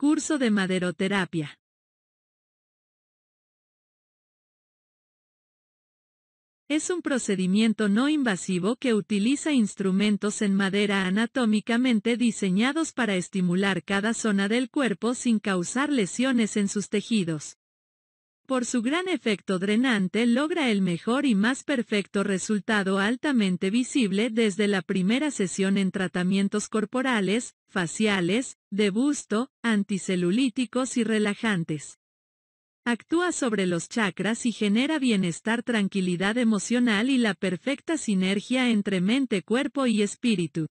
Curso de maderoterapia. Es un procedimiento no invasivo que utiliza instrumentos en madera anatómicamente diseñados para estimular cada zona del cuerpo sin causar lesiones en sus tejidos. Por su gran efecto drenante logra el mejor y más perfecto resultado altamente visible desde la primera sesión en tratamientos corporales, faciales, de busto, anticelulíticos y relajantes. Actúa sobre los chakras y genera bienestar, tranquilidad emocional y la perfecta sinergia entre mente, cuerpo y espíritu.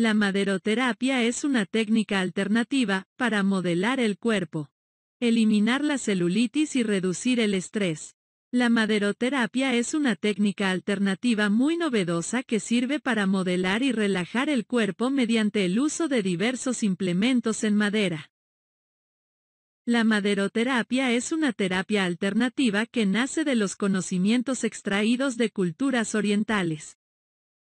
La maderoterapia es una técnica alternativa para modelar el cuerpo, eliminar la celulitis y reducir el estrés. La maderoterapia es una técnica alternativa muy novedosa que sirve para modelar y relajar el cuerpo mediante el uso de diversos implementos en madera. La maderoterapia es una terapia alternativa que nace de los conocimientos extraídos de culturas orientales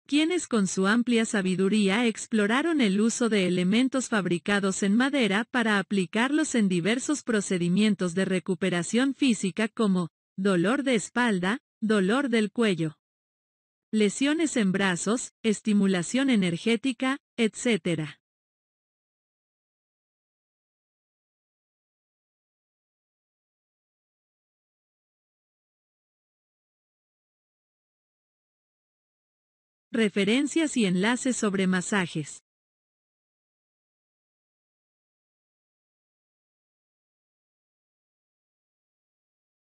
quienes con su amplia sabiduría exploraron el uso de elementos fabricados en madera para aplicarlos en diversos procedimientos de recuperación física como dolor de espalda, dolor del cuello, lesiones en brazos, estimulación energética, etc. Referencias y enlaces sobre masajes.